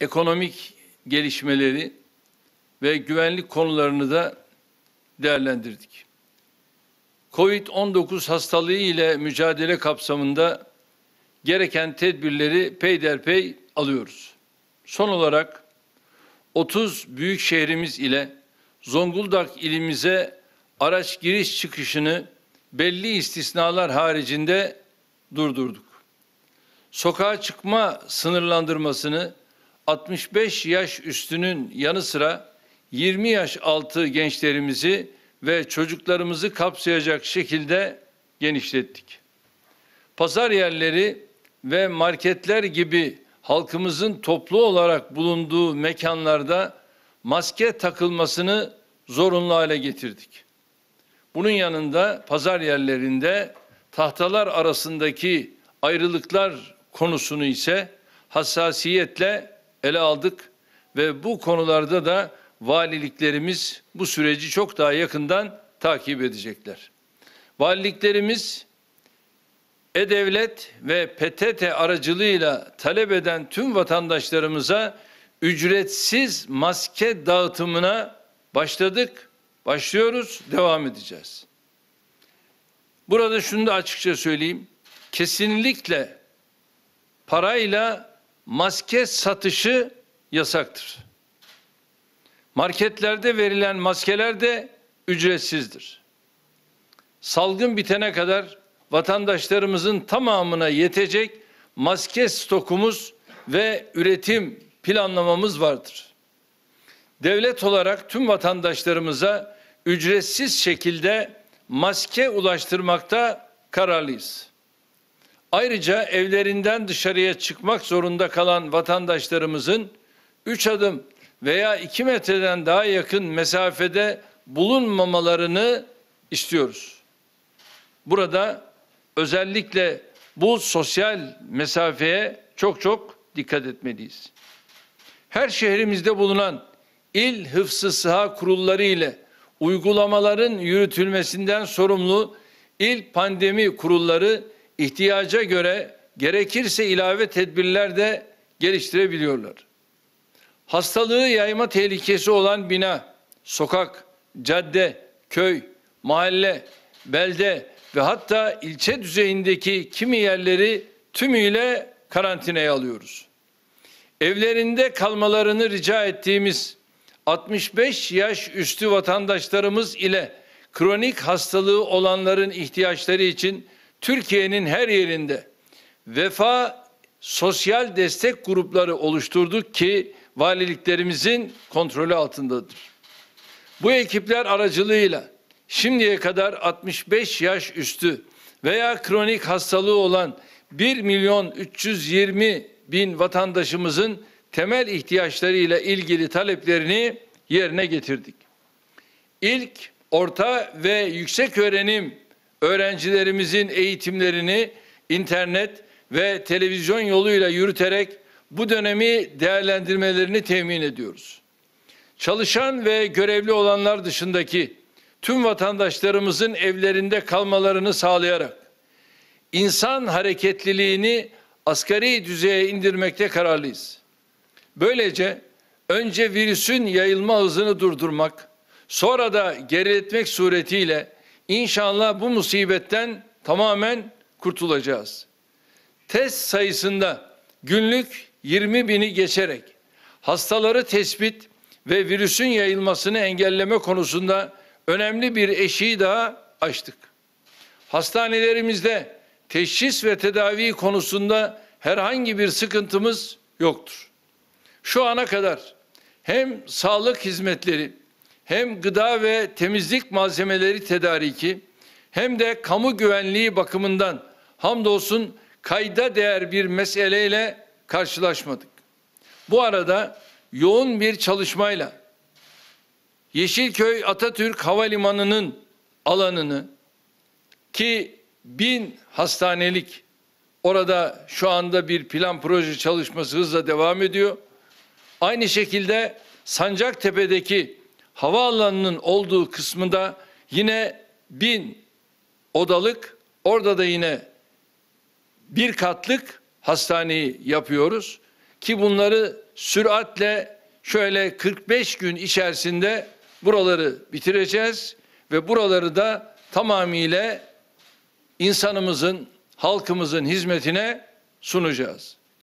ekonomik gelişmeleri ve güvenlik konularını da değerlendirdik. Covid-19 hastalığı ile mücadele kapsamında gereken tedbirleri peyderpey alıyoruz. Son olarak 30 büyük şehrimiz ile Zonguldak ilimize araç giriş çıkışını belli istisnalar haricinde durdurduk. Sokağa çıkma sınırlandırmasını 65 yaş üstünün yanı sıra 20 yaş altı gençlerimizi ve çocuklarımızı kapsayacak şekilde genişlettik. Pazar yerleri ve marketler gibi halkımızın toplu olarak bulunduğu mekanlarda maske takılmasını zorunlu hale getirdik. Bunun yanında pazar yerlerinde tahtalar arasındaki ayrılıklar konusunu ise hassasiyetle ele aldık ve bu konularda da valiliklerimiz bu süreci çok daha yakından takip edecekler. Valiliklerimiz e-Devlet ve PTT aracılığıyla talep eden tüm vatandaşlarımıza ücretsiz maske dağıtımına başladık, başlıyoruz, devam edeceğiz. Burada şunu da açıkça söyleyeyim. Kesinlikle parayla maske satışı yasaktır. Marketlerde verilen maskeler de ücretsizdir. Salgın bitene kadar vatandaşlarımızın tamamına yetecek maske stokumuz ve üretim planlamamız vardır. Devlet olarak tüm vatandaşlarımıza ücretsiz şekilde maske ulaştırmakta kararlıyız. Ayrıca evlerinden dışarıya çıkmak zorunda kalan vatandaşlarımızın 3 adım veya 2 metreden daha yakın mesafede bulunmamalarını istiyoruz. Burada özellikle bu sosyal mesafeye çok çok dikkat etmeliyiz. Her şehrimizde bulunan il hıfzı sıha kurulları ile uygulamaların yürütülmesinden sorumlu il pandemi kurulları ihtiyaca göre gerekirse ilave tedbirler de geliştirebiliyorlar. Hastalığı yayma tehlikesi olan bina, sokak, cadde, köy, mahalle, belde ve hatta ilçe düzeyindeki kimi yerleri tümüyle karantinaya alıyoruz. Evlerinde kalmalarını rica ettiğimiz 65 yaş üstü vatandaşlarımız ile kronik hastalığı olanların ihtiyaçları için Türkiye'nin her yerinde vefa sosyal destek grupları oluşturduk ki valiliklerimizin kontrolü altındadır. Bu ekipler aracılığıyla şimdiye kadar 65 yaş üstü veya kronik hastalığı olan 1 milyon 320 bin vatandaşımızın temel ihtiyaçlarıyla ilgili taleplerini yerine getirdik. İlk, orta ve yüksek öğrenim öğrencilerimizin eğitimlerini internet ve televizyon yoluyla yürüterek bu dönemi değerlendirmelerini temin ediyoruz. Çalışan ve görevli olanlar dışındaki tüm vatandaşlarımızın evlerinde kalmalarını sağlayarak insan hareketliliğini asgari düzeye indirmekte kararlıyız. Böylece önce virüsün yayılma hızını durdurmak, sonra da geriletmek suretiyle İnşallah bu musibetten tamamen kurtulacağız. Test sayısında günlük 20 bini geçerek hastaları tespit ve virüsün yayılmasını engelleme konusunda önemli bir eşiği daha açtık. Hastanelerimizde teşhis ve tedavi konusunda herhangi bir sıkıntımız yoktur. Şu ana kadar hem sağlık hizmetleri hem gıda ve temizlik malzemeleri tedariki hem de kamu güvenliği bakımından hamdolsun kayda değer bir meseleyle karşılaşmadık. Bu arada yoğun bir çalışmayla Yeşilköy Atatürk Havalimanı'nın alanını ki bin hastanelik orada şu anda bir plan proje çalışması hızla devam ediyor. Aynı şekilde Sancaktepe'deki havaalanının olduğu kısmında yine bin odalık orada da yine bir katlık hastaneyi yapıyoruz ki bunları süratle şöyle 45 gün içerisinde buraları bitireceğiz ve buraları da tamamıyla insanımızın, halkımızın hizmetine sunacağız.